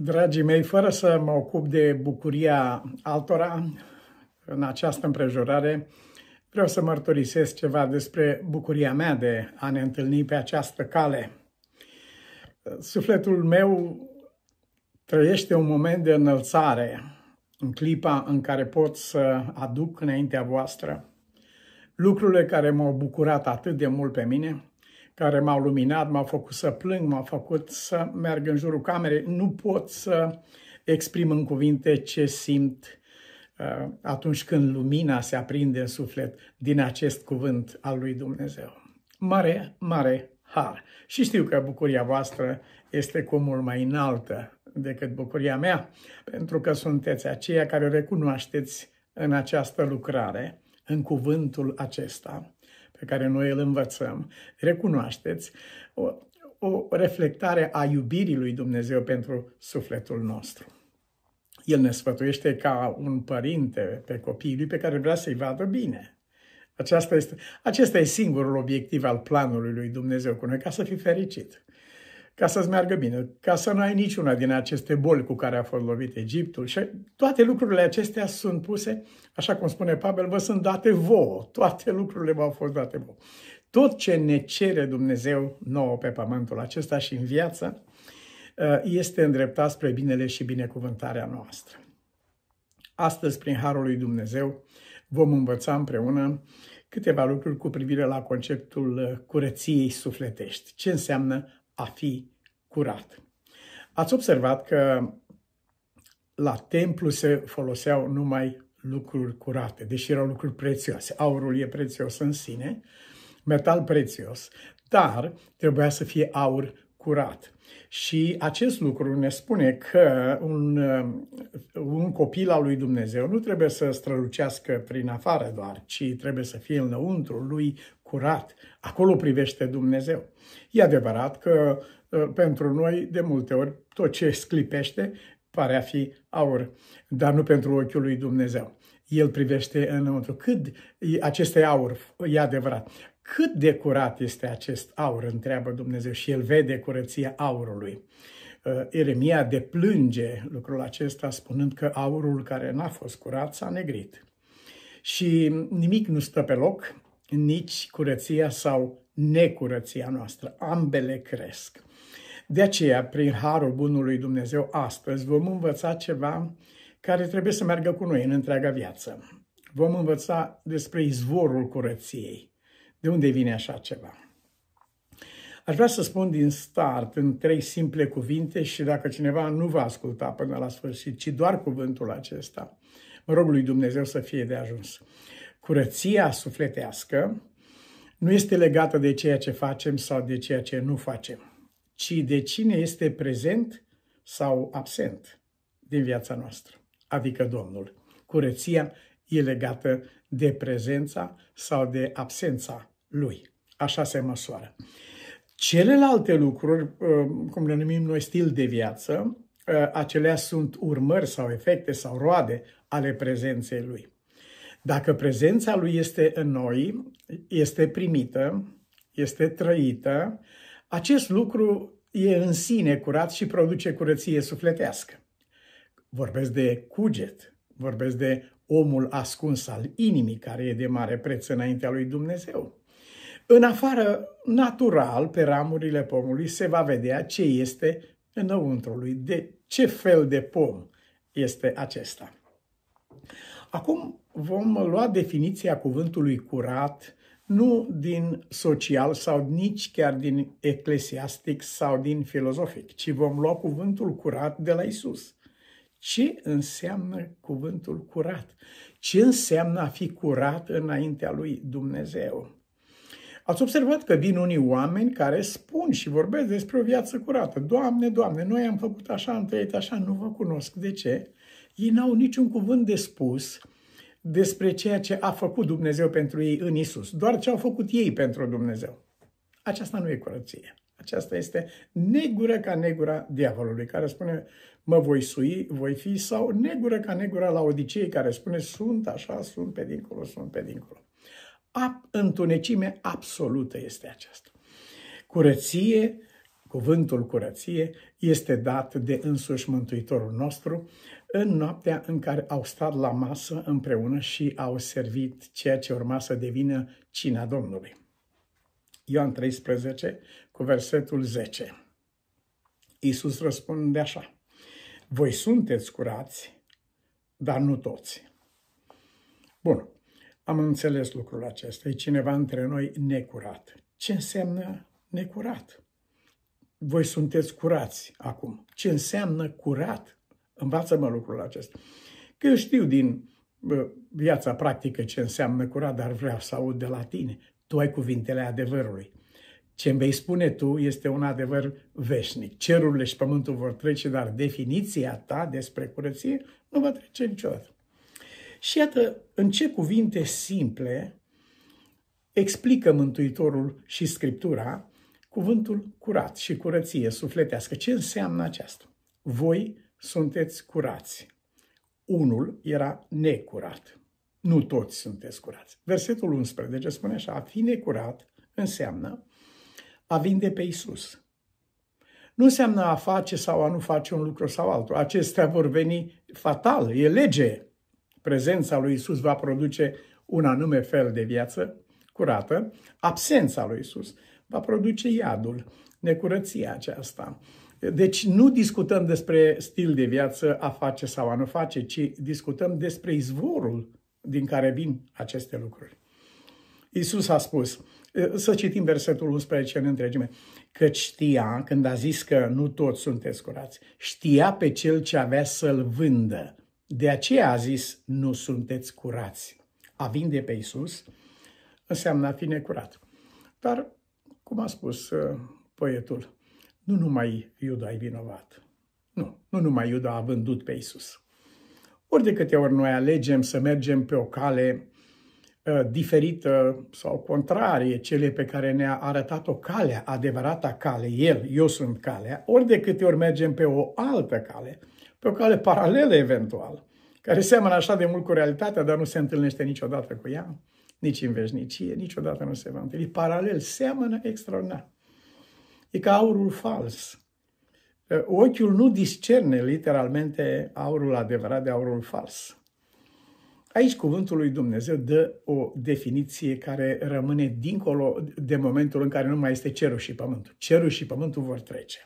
Dragii mei, fără să mă ocup de bucuria altora în această împrejurare, vreau să mărturisesc ceva despre bucuria mea de a ne întâlni pe această cale. Sufletul meu trăiește un moment de înălțare în clipa în care pot să aduc înaintea voastră lucrurile care m-au bucurat atât de mult pe mine – care m-au luminat, m-au făcut să plâng, m-au făcut să merg în jurul camerei. Nu pot să exprim în cuvinte ce simt uh, atunci când lumina se aprinde în suflet din acest cuvânt al lui Dumnezeu. Mare, mare har. Și știu că bucuria voastră este cu mult mai înaltă decât bucuria mea, pentru că sunteți aceia care recunoașteți în această lucrare, în cuvântul acesta pe care noi îl învățăm, recunoașteți, o, o reflectare a iubirii lui Dumnezeu pentru sufletul nostru. El ne sfătuiește ca un părinte pe copiii lui pe care vrea să-i vadă bine. Aceasta este, acesta este singurul obiectiv al planului lui Dumnezeu cu noi, ca să fii fericit ca să-ți meargă bine, ca să nu ai niciuna din aceste boli cu care a fost lovit Egiptul. Și toate lucrurile acestea sunt puse, așa cum spune Pavel, vă sunt date vouă, toate lucrurile v-au fost date vouă. Tot ce ne cere Dumnezeu nouă pe pământul acesta și în viață uh, este îndreptat spre binele și binecuvântarea noastră. Astăzi, prin Harul lui Dumnezeu, vom învăța împreună câteva lucruri cu privire la conceptul uh, curăției sufletești. Ce înseamnă a fi curat. Ați observat că la templu se foloseau numai lucruri curate, deși erau lucruri prețioase. Aurul e prețios în sine, metal prețios, dar trebuia să fie aur curat. Și acest lucru ne spune că un, un copil al lui Dumnezeu nu trebuie să strălucească prin afară doar, ci trebuie să fie înăuntru lui curat. Acolo privește Dumnezeu. E adevărat că uh, pentru noi, de multe ori, tot ce sclipește pare a fi aur, dar nu pentru ochiul lui Dumnezeu. El privește înăuntru. Cât acesta aur, e adevărat. Cât de curat este acest aur, întreabă Dumnezeu și el vede curăția aurului. Uh, Eremia deplânge lucrul acesta spunând că aurul care n-a fost curat s-a negrit. Și nimic nu stă pe loc, nici curăția sau necurăția noastră. Ambele cresc. De aceea, prin harul bunului Dumnezeu, astăzi vom învăța ceva care trebuie să meargă cu noi în întreaga viață. Vom învăța despre izvorul curăției. De unde vine așa ceva? Aș vrea să spun din start în trei simple cuvinte și dacă cineva nu va asculta până la sfârșit, ci doar cuvântul acesta, mă rog lui Dumnezeu să fie de ajuns curăția sufletească nu este legată de ceea ce facem sau de ceea ce nu facem, ci de cine este prezent sau absent din viața noastră, adică Domnul. Curăția e legată de prezența sau de absența Lui. Așa se măsoară. Celelalte lucruri, uh, cum le numim noi stil de viață, uh, acelea sunt urmări sau efecte sau roade ale prezenței Lui. Dacă prezența Lui este în noi, este primită, este trăită, acest lucru e în sine curat și produce curăție sufletească. Vorbesc de cuget, vorbesc de omul ascuns al inimii, care e de mare preț înaintea lui Dumnezeu. În afară, natural, pe ramurile pomului se va vedea ce este înăuntru lui, de ce fel de pom este acesta. Acum vom lua definiția cuvântului curat nu din social sau nici chiar din eclesiastic sau din filozofic, ci vom lua cuvântul curat de la Isus. Ce înseamnă cuvântul curat? Ce înseamnă a fi curat înaintea lui Dumnezeu? Ați observat că vin unii oameni care spun și vorbesc despre o viață curată. Doamne, Doamne, noi am făcut așa, am trăit așa, nu vă cunosc. De ce? ei n-au niciun cuvânt de spus despre ceea ce a făcut Dumnezeu pentru ei în Isus, doar ce au făcut ei pentru Dumnezeu. Aceasta nu e curăție. Aceasta este negură ca negura diavolului, care spune mă voi sui, voi fi, sau negură ca negura la Odicei, care spune sunt așa, sunt pe dincolo, sunt pe dincolo. A, întunecime absolută este aceasta. Curăție, cuvântul curăție, este dat de însuși Mântuitorul nostru în noaptea în care au stat la masă împreună și au servit ceea ce urma să devină cina Domnului. Ioan 13, cu versetul 10. Iisus răspunde așa, Voi sunteți curați, dar nu toți. Bun, am înțeles lucrul acesta. E cineva între noi necurat. Ce înseamnă necurat? Voi sunteți curați acum. Ce înseamnă curat? Învață-mă lucrul acesta. Că eu știu din viața practică ce înseamnă curat, dar vreau să aud de la tine. Tu ai cuvintele adevărului. Ce îmi vei spune tu este un adevăr veșnic. Cerurile și pământul vor trece, dar definiția ta despre curăție nu va trece niciodată. Și iată în ce cuvinte simple explică Mântuitorul și Scriptura cuvântul curat și curăție sufletească. Ce înseamnă aceasta? Voi sunteți curați. Unul era necurat. Nu toți sunteți curați. Versetul 11 spune așa, a fi necurat înseamnă a vinde pe Isus. Nu înseamnă a face sau a nu face un lucru sau altul. Acestea vor veni fatal, e lege. Prezența lui Isus va produce un anume fel de viață curată. Absența lui Isus va produce iadul, necurăția aceasta. Deci nu discutăm despre stil de viață, a face sau a nu face, ci discutăm despre izvorul din care vin aceste lucruri. Isus a spus, să citim versetul 11 în întregime, că știa, când a zis că nu toți sunteți curați, știa pe cel ce avea să-l vândă. De aceea a zis, nu sunteți curați. A vinde pe Isus înseamnă a fi necurat. Dar, cum a spus uh, poetul, nu numai Iuda e vinovat. Nu, nu numai Iuda a vândut pe Isus. Ori de câte ori noi alegem să mergem pe o cale uh, diferită sau contrarie cele pe care ne-a arătat-o calea, adevărata cale, El, eu sunt calea, ori de câte ori mergem pe o altă cale, pe o cale paralelă eventual, care seamănă așa de mult cu realitatea, dar nu se întâlnește niciodată cu ea, nici în veșnicie, niciodată nu se va întâlni. Paralel seamănă extraordinar e ca aurul fals. Ochiul nu discerne literalmente aurul adevărat de aurul fals. Aici cuvântul lui Dumnezeu dă o definiție care rămâne dincolo de momentul în care nu mai este cerul și pământul. Cerul și pământul vor trece.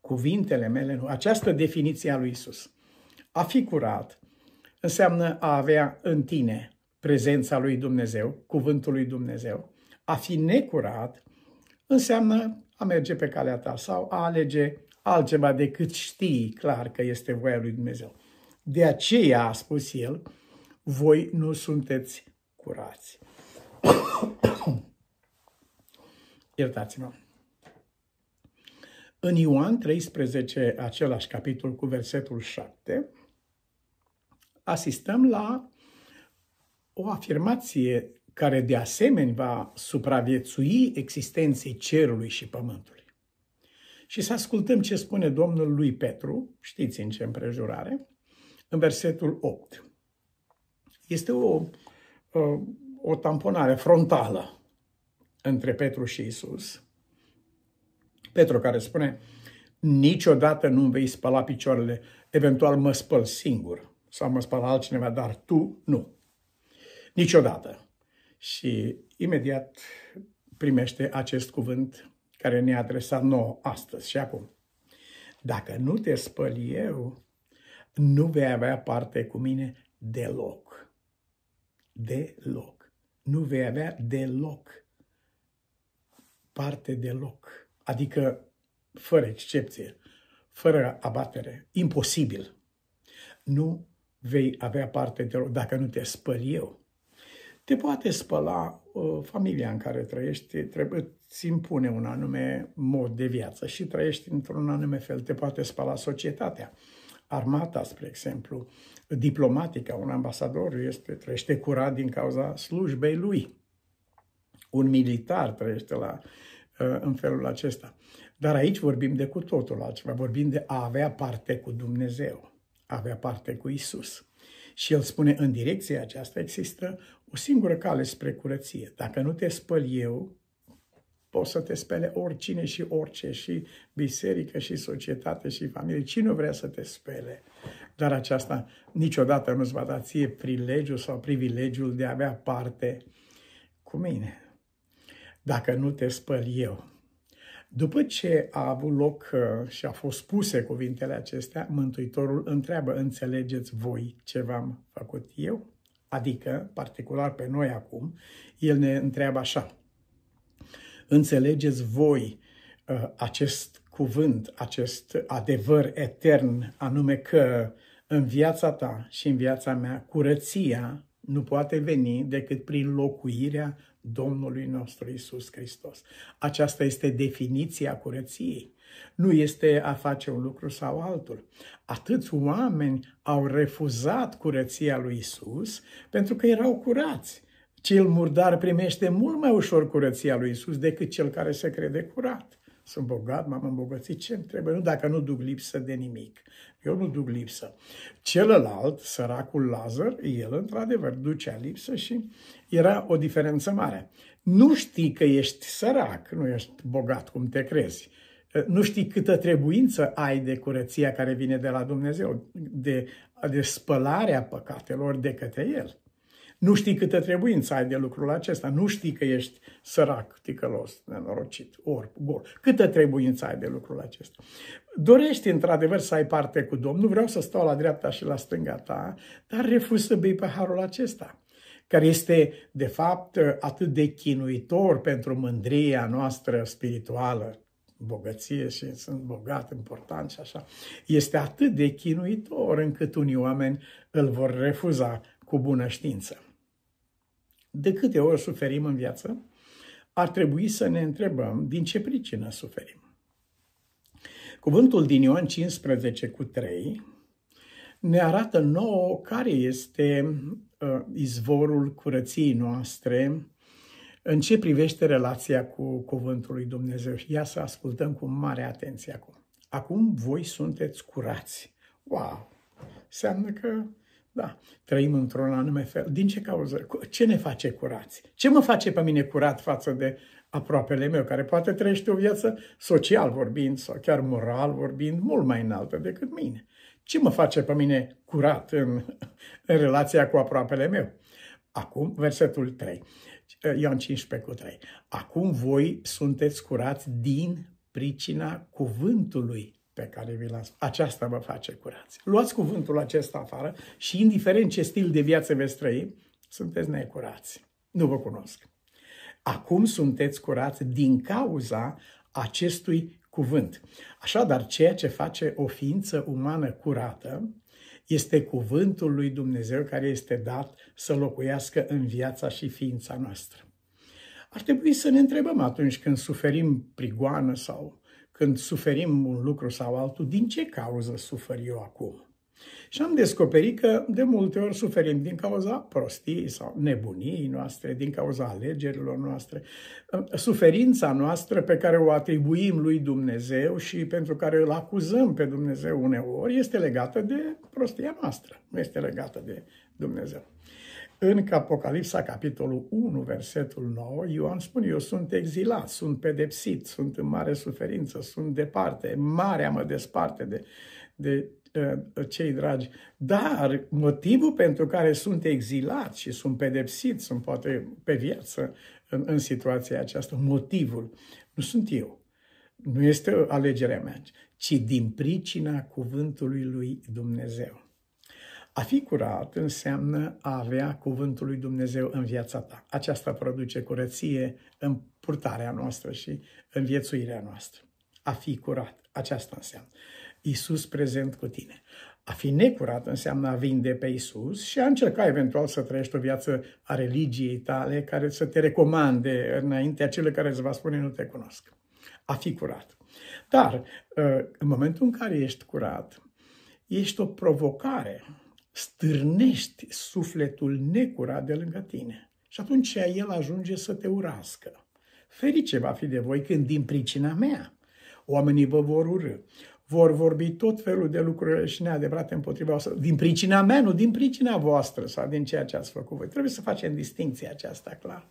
Cuvintele mele nu. Această definiție a lui Isus. A fi curat înseamnă a avea în tine prezența lui Dumnezeu, cuvântul lui Dumnezeu. A fi necurat înseamnă a merge pe calea ta sau a alege altceva decât știi clar că este voia lui Dumnezeu. De aceea, a spus el, voi nu sunteți curați. Iertați-mă. În Ioan 13, același capitol cu versetul 7, asistăm la o afirmație care de asemenea va supraviețui existenței cerului și pământului. Și să ascultăm ce spune Domnul lui Petru, știți în ce împrejurare, în versetul 8. Este o, o, o tamponare frontală între Petru și Isus. Petru care spune, niciodată nu vei spăla picioarele, eventual mă spăl singur sau mă spăl altcineva, dar tu nu. Niciodată. Și imediat primește acest cuvânt care ne-a adresat nouă astăzi și acum. Dacă nu te spăl eu, nu vei avea parte cu mine deloc. Deloc. Nu vei avea deloc parte deloc. Adică fără excepție, fără abatere, imposibil. Nu vei avea parte deloc dacă nu te spăl eu te poate spăla uh, familia în care trăiești, trebuie, îți impune un anume mod de viață și trăiești într-un anume fel, te poate spăla societatea. Armata, spre exemplu, diplomatica, un ambasador este, trăiește curat din cauza slujbei lui. Un militar trăiește la, uh, în felul acesta. Dar aici vorbim de cu totul altceva, vorbim de a avea parte cu Dumnezeu, a avea parte cu Isus. Și el spune, în direcția aceasta există o singură cale spre curăție. Dacă nu te spăl eu, poți să te spele oricine și orice, și biserică, și societate, și familie. Cine vrea să te spele? Dar aceasta niciodată nu-ți va da ție prilegiul sau privilegiul de a avea parte cu mine. Dacă nu te spăl eu. După ce a avut loc uh, și a fost spuse cuvintele acestea, Mântuitorul întreabă, înțelegeți voi ce v-am făcut eu? Adică, particular pe noi acum, el ne întreabă așa, înțelegeți voi uh, acest cuvânt, acest adevăr etern, anume că în viața ta și în viața mea curăția nu poate veni decât prin locuirea Domnului nostru Isus Hristos. Aceasta este definiția curăției. Nu este a face un lucru sau altul. Atâți oameni au refuzat curăția lui Isus pentru că erau curați. Cel murdar primește mult mai ușor curăția lui Isus decât cel care se crede curat sunt bogat, m-am îmbogățit, ce trebuie? Nu dacă nu duc lipsă de nimic. Eu nu duc lipsă. Celălalt, săracul Lazar, el într-adevăr ducea lipsă și era o diferență mare. Nu știi că ești sărac, nu ești bogat cum te crezi. Nu știi câtă trebuință ai de curăția care vine de la Dumnezeu, de, de spălarea păcatelor de către El. Nu știi câtă trebuință ai de lucrul acesta. Nu știi că ești sărac, ticălos, nenorocit, orb, gol. Câtă trebuință ai de lucrul acesta. Dorești, într-adevăr, să ai parte cu Domnul. Vreau să stau la dreapta și la stânga ta, dar refuz să bei paharul acesta care este, de fapt, atât de chinuitor pentru mândria noastră spirituală, bogăție și sunt bogat, important și așa, este atât de chinuitor încât unii oameni îl vor refuza cu bună știință de câte ori suferim în viață, ar trebui să ne întrebăm din ce pricină suferim. Cuvântul din Ioan 15 cu 3 ne arată nouă care este ă, izvorul curăției noastre în ce privește relația cu cuvântul lui Dumnezeu. Ia să ascultăm cu mare atenție acum. Acum voi sunteți curați. Wow! Înseamnă că da, trăim într-un anume fel. Din ce cauză? Ce ne face curați? Ce mă face pe mine curat față de aproapele meu, care poate trăiește o viață social vorbind sau chiar moral vorbind mult mai înaltă decât mine? Ce mă face pe mine curat în, în relația cu aproapele meu? Acum, versetul 3, Ioan 15 cu 3. Acum voi sunteți curați din pricina cuvântului pe care vi l-am spus. Aceasta vă face curați. Luați cuvântul acesta afară și indiferent ce stil de viață veți trăi, sunteți necurați. Nu vă cunosc. Acum sunteți curați din cauza acestui cuvânt. Așadar, ceea ce face o ființă umană curată este cuvântul lui Dumnezeu care este dat să locuiască în viața și ființa noastră. Ar trebui să ne întrebăm atunci când suferim prigoană sau când suferim un lucru sau altul, din ce cauză sufer eu acum? Și am descoperit că de multe ori suferim din cauza prostii sau nebunii noastre, din cauza alegerilor noastre, suferința noastră pe care o atribuim lui Dumnezeu și pentru care îl acuzăm pe Dumnezeu uneori este legată de prostia noastră, nu este legată de Dumnezeu. În Apocalipsa, capitolul 1, versetul 9, Ioan spune, eu sunt exilat, sunt pedepsit, sunt în mare suferință, sunt departe, marea mă desparte de, de uh, cei dragi. Dar motivul pentru care sunt exilat și sunt pedepsit, sunt poate pe viață în, în situația aceasta, motivul, nu sunt eu, nu este alegerea mea, ci din pricina cuvântului lui Dumnezeu. A fi curat înseamnă a avea cuvântul lui Dumnezeu în viața ta. Aceasta produce curăție în purtarea noastră și în viețuirea noastră. A fi curat, aceasta înseamnă. Iisus prezent cu tine. A fi necurat înseamnă a vinde pe Isus și a încerca eventual să trăiești o viață a religiei tale care să te recomande înaintea celor care îți va spune nu te cunosc. A fi curat. Dar uh, în momentul în care ești curat, ești o provocare stârnești sufletul necurat de lângă tine. Și atunci el ajunge să te urască. Ferice va fi de voi când, din pricina mea, oamenii vă vor urâ. Vor vorbi tot felul de lucruri și neadevărate împotriva voastră. Din pricina mea, nu din pricina voastră sau din ceea ce ați făcut voi. Trebuie să facem distinția aceasta clar.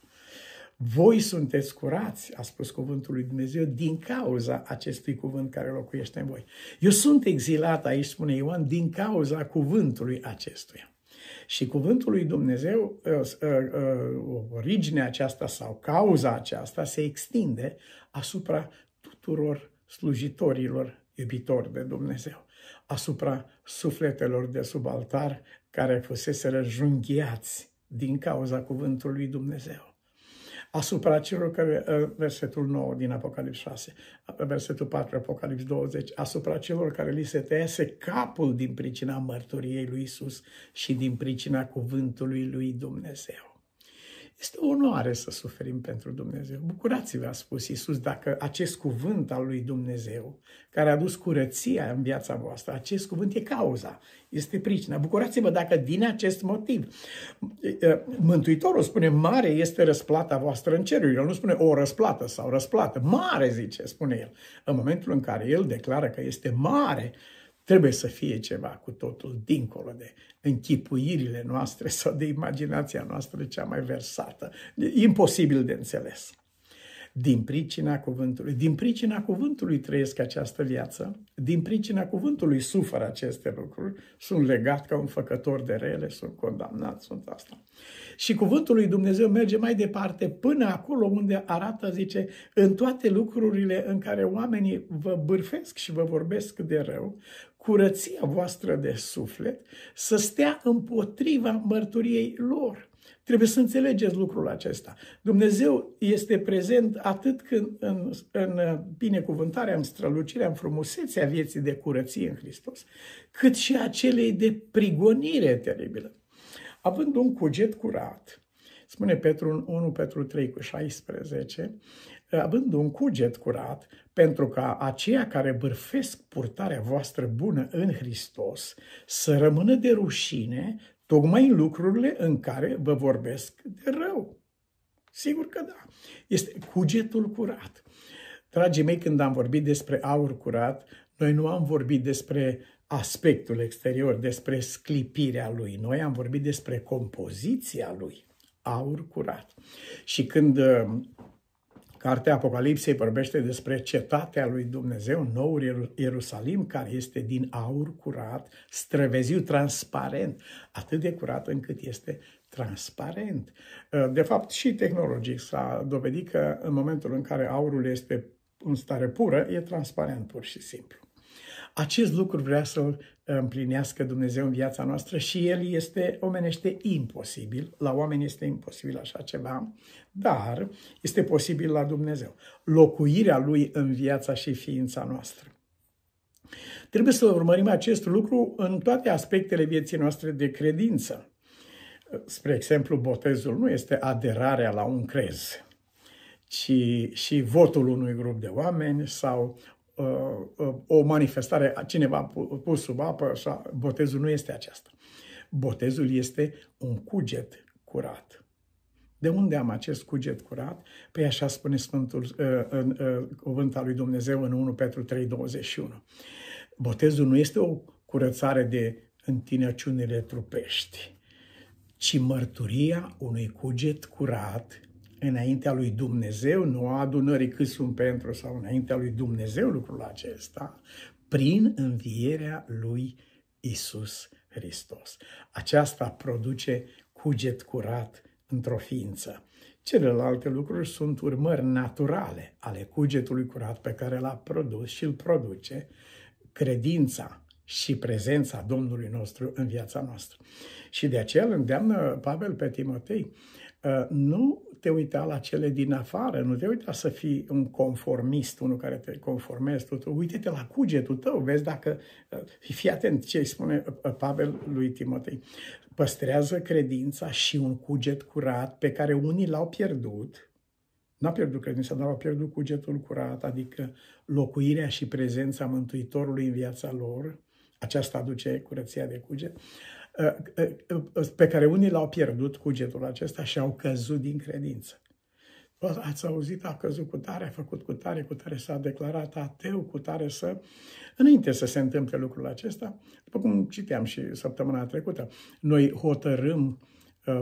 Voi sunteți curați, a spus cuvântul lui Dumnezeu, din cauza acestui cuvânt care locuiește în voi. Eu sunt exilat aici, spune Ioan, din cauza cuvântului acestuia. Și cuvântul lui Dumnezeu, ă, ă, ă, originea aceasta sau cauza aceasta se extinde asupra tuturor slujitorilor iubitori de Dumnezeu, asupra sufletelor de sub altar care fuseseră junghiați din cauza cuvântului lui Dumnezeu asupra celor care, ă, versetul 9 din Apocalips 6, versetul 4 Apocalips 20, asupra celor care li se tăiese capul din pricina mărturiei lui Isus și din pricina cuvântului lui Dumnezeu. Este o onoare să suferim pentru Dumnezeu. Bucurați-vă, a spus Iisus, dacă acest cuvânt al lui Dumnezeu, care a dus curăția în viața voastră, acest cuvânt e cauza, este pricina. Bucurați-vă dacă din acest motiv, Mântuitorul spune, mare este răsplata voastră în ceruri. El nu spune o răsplată sau răsplată. Mare, zice, spune el. În momentul în care el declară că este mare Trebuie să fie ceva cu totul dincolo de închipuirile noastre sau de imaginația noastră cea mai versată. imposibil de înțeles. Din pricina cuvântului. Din pricina cuvântului trăiesc această viață, din pricina cuvântului sufăr aceste lucruri, sunt legat ca un făcător de rele, sunt condamnat, sunt asta. Și cuvântul lui Dumnezeu merge mai departe până acolo unde arată, zice, în toate lucrurile în care oamenii vă bârfesc și vă vorbesc de rău, curăția voastră de suflet să stea împotriva mărturiei lor. Trebuie să înțelegeți lucrul acesta. Dumnezeu este prezent atât când în, în binecuvântarea, în strălucirea, în frumusețea vieții de curăție în Hristos, cât și acelei de prigonire teribilă. Având un cuget curat, spune Petru 1 Petru 3 cu 16, având un cuget curat, pentru ca aceia care bârfesc purtarea voastră bună în Hristos să rămână de rușine Tocmai în lucrurile în care vă vorbesc de rău. Sigur că da. Este cugetul curat. Dragii mei, când am vorbit despre aur curat, noi nu am vorbit despre aspectul exterior, despre sclipirea lui. Noi am vorbit despre compoziția lui, aur curat. Și când Cartea Apocalipsei vorbește despre cetatea lui Dumnezeu, noul Ierusalim, care este din aur curat, străveziu, transparent, atât de curat încât este transparent. Uh, de fapt, și tehnologic s-a dovedit că în momentul în care aurul este în stare pură, e transparent pur și simplu. Acest lucru vrea să-l uh, împlinească Dumnezeu în viața noastră și el este, omenește, imposibil. La oameni este imposibil așa ceva, dar este posibil la Dumnezeu. Locuirea lui în viața și ființa noastră. Trebuie să urmărim acest lucru în toate aspectele vieții noastre de credință. Spre exemplu, botezul nu este aderarea la un crez, ci și votul unui grup de oameni sau Uh, uh, o manifestare, cineva a pus sub apă, așa, botezul nu este aceasta. Botezul este un cuget curat. De unde am acest cuget curat? Păi așa spune Sfântul în uh, cuvânt al lui Dumnezeu în 1 Petru 21. Botezul nu este o curățare de întinăciunile trupești, ci mărturia unui cuget curat înaintea lui Dumnezeu, nu a adunării cât sunt pentru sau înaintea lui Dumnezeu lucrul acesta, prin învierea lui Isus Hristos. Aceasta produce cuget curat într-o ființă. Celelalte lucruri sunt urmări naturale ale cugetului curat pe care l-a produs și îl produce credința și prezența Domnului nostru în viața noastră. Și de aceea îl îndeamnă Pavel pe Timotei Ă, nu te uita la cele din afară, nu te uita să fii un conformist, unul care te conformezi, tu, uite-te la cugetul tău, vezi dacă, ă, fii atent ce îi spune ă, Pavel lui Timotei, păstrează credința și un cuget curat pe care unii l-au pierdut, n-au pierdut credința, dar au pierdut cugetul curat, adică locuirea și prezența Mântuitorului în viața lor, aceasta aduce curăția de cuget, uh, Ă, ă, ă, pe care unii l-au pierdut cugetul acesta și au căzut din credință. Ați auzit, a căzut cu tare, a făcut cu tare, cu tare s-a declarat ateu, cu tare să... Înainte să se întâmple lucrul acesta, după cum citeam și săptămâna trecută, noi hotărâm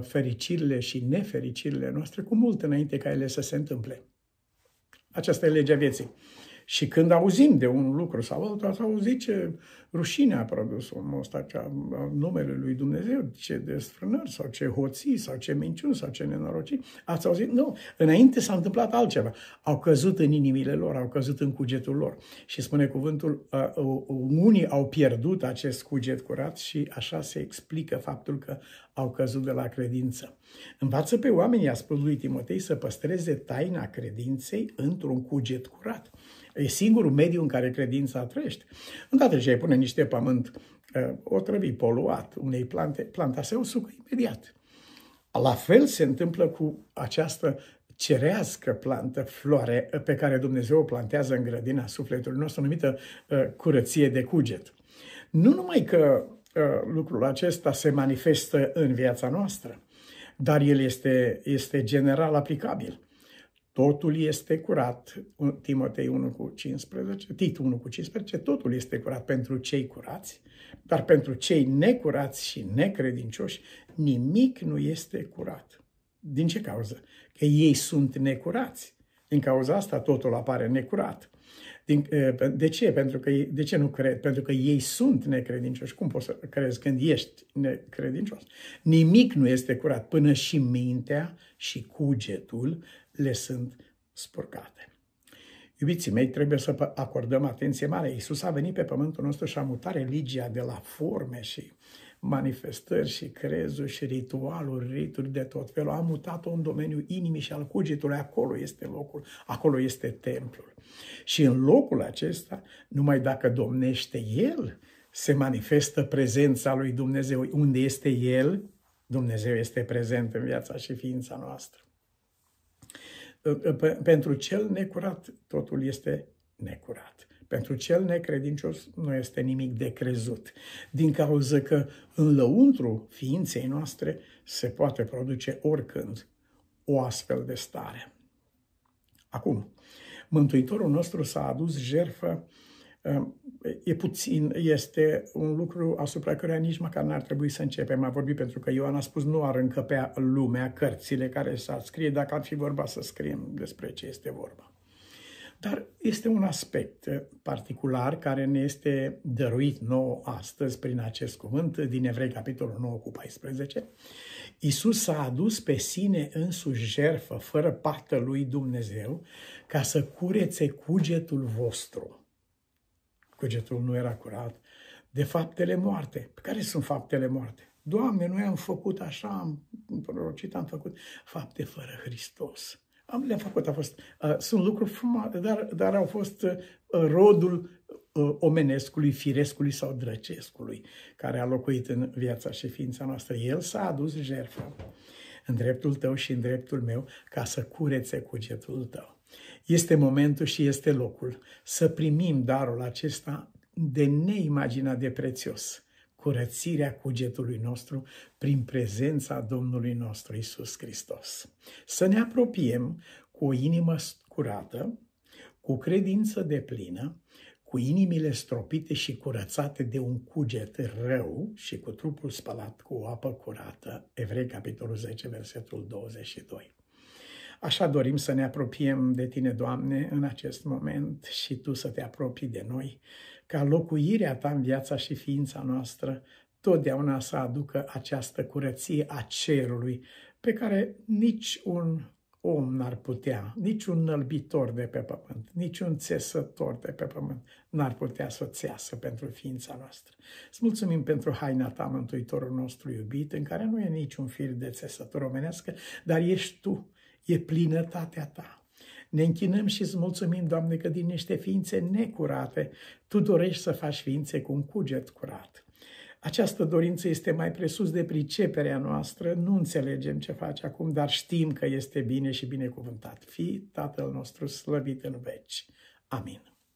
fericirile și nefericirile noastre cu mult înainte ca ele să se întâmple. Aceasta e legea vieții. Și când auzim de un lucru sau altul, sau zice, rușine a produs omul ăsta ca numele lui Dumnezeu, ce desfrânări sau ce hoții sau ce minciuni sau ce nenorociri. Ați auzit? Nu. Înainte s-a întâmplat altceva. Au căzut în inimile lor, au căzut în cugetul lor. Și spune cuvântul, unii au pierdut acest cuget curat și așa se explică faptul că au căzut de la credință. Învață pe oamenii, a spus lui Timotei, să păstreze taina credinței într-un cuget curat. E singurul mediu în care credința trăiește. Îndată ce ai pune niște pământ ă, o poluat unei plante, planta se usucă imediat. La fel se întâmplă cu această cerească plantă, floare, ă, pe care Dumnezeu o plantează în grădina sufletului nostru, numită ă, curăție de cuget. Nu numai că lucrul acesta se manifestă în viața noastră, dar el este, este general aplicabil totul este curat. Timotei 1 cu 15, Tit 1 cu 15, totul este curat pentru cei curați, dar pentru cei necurați și necredincioși nimic nu este curat. Din ce cauză? Că ei sunt necurați. Din cauza asta totul apare necurat. Din, de ce? Pentru că, de ce nu cred? Pentru că ei sunt necredincioși. Cum poți să crezi când ești necredincios? Nimic nu este curat până și mintea și cugetul le sunt spurcate. Iubiții mei, trebuie să acordăm atenție mare. Iisus a venit pe pământul nostru și a mutat religia de la forme și manifestări și crezuri și ritualuri, rituri de tot felul. A mutat-o în domeniul inimii și al cugetului. Acolo este locul, acolo este templul. Și în locul acesta, numai dacă domnește El, se manifestă prezența lui Dumnezeu. Unde este El, Dumnezeu este prezent în viața și ființa noastră pentru cel necurat totul este necurat. Pentru cel necredincios nu este nimic de crezut, din cauza că în lăuntru ființei noastre se poate produce oricând o astfel de stare. Acum, Mântuitorul nostru s-a adus jerfă Ehm, e puțin, este un lucru asupra căruia nici măcar n-ar trebui să începem a vorbi, pentru că Ioan a spus nu ar încăpea lumea cărțile care s-ar scrie dacă ar fi vorba să scriem despre ce este vorba. Dar este un aspect eh, particular care ne este dăruit nou astăzi prin acest cuvânt din Evrei, capitolul 9 cu 14. Isus a adus pe sine însuși jerfă fără pată lui Dumnezeu ca să curețe cugetul vostru cugetul nu era curat, de faptele moarte. Care sunt faptele moarte? Doamne, noi am făcut așa, am prorocit, am făcut fapte fără Hristos. Am le-am făcut, a fost, uh, sunt lucruri frumoase, dar, dar au fost uh, rodul uh, omenescului, firescului sau drăcescului, care a locuit în viața și ființa noastră. El s-a adus jertfă în dreptul tău și în dreptul meu ca să curețe cugetul tău. Este momentul și este locul să primim darul acesta de neimaginat de prețios, curățirea cugetului nostru prin prezența Domnului nostru Isus Hristos. Să ne apropiem cu o inimă curată, cu credință de plină, cu inimile stropite și curățate de un cuget rău și cu trupul spălat cu o apă curată. Evrei, capitolul 10, versetul 22. Așa dorim să ne apropiem de Tine, Doamne, în acest moment și Tu să te apropii de noi, ca locuirea Ta în viața și ființa noastră totdeauna să aducă această curăție a cerului, pe care nici un om n-ar putea, nici un nălbitor de pe pământ, nici un țesător de pe pământ n-ar putea să țeasă pentru ființa noastră. Îți mulțumim pentru haina ta, Mântuitorul nostru iubit, în care nu e niciun fir de țesător omenească, dar ești tu e plinătatea ta. Ne închinăm și îți mulțumim, Doamne, că din niște ființe necurate, Tu dorești să faci ființe cu un cuget curat. Această dorință este mai presus de priceperea noastră, nu înțelegem ce face acum, dar știm că este bine și binecuvântat. Fii Tatăl nostru slăvit în veci. Amin.